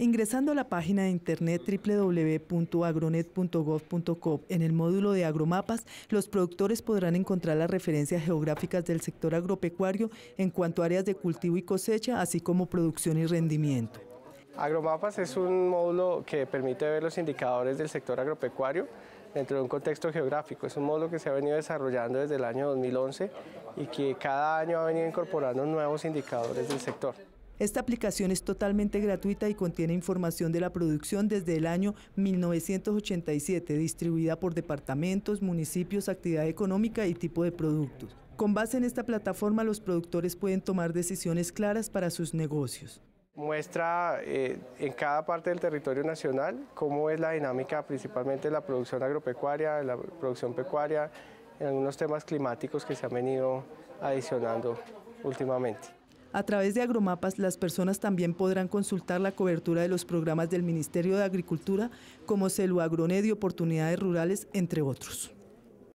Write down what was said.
Ingresando a la página de internet www.agronet.gov.co en el módulo de agromapas, los productores podrán encontrar las referencias geográficas del sector agropecuario en cuanto a áreas de cultivo y cosecha, así como producción y rendimiento. Agromapas es un módulo que permite ver los indicadores del sector agropecuario dentro de un contexto geográfico. Es un módulo que se ha venido desarrollando desde el año 2011 y que cada año ha venido incorporando nuevos indicadores del sector. Esta aplicación es totalmente gratuita y contiene información de la producción desde el año 1987, distribuida por departamentos, municipios, actividad económica y tipo de productos. Con base en esta plataforma, los productores pueden tomar decisiones claras para sus negocios muestra eh, en cada parte del territorio nacional cómo es la dinámica principalmente de la producción agropecuaria, de la producción pecuaria, en algunos temas climáticos que se han venido adicionando últimamente. A través de Agromapas, las personas también podrán consultar la cobertura de los programas del Ministerio de Agricultura, como Celuagroned y Oportunidades Rurales, entre otros.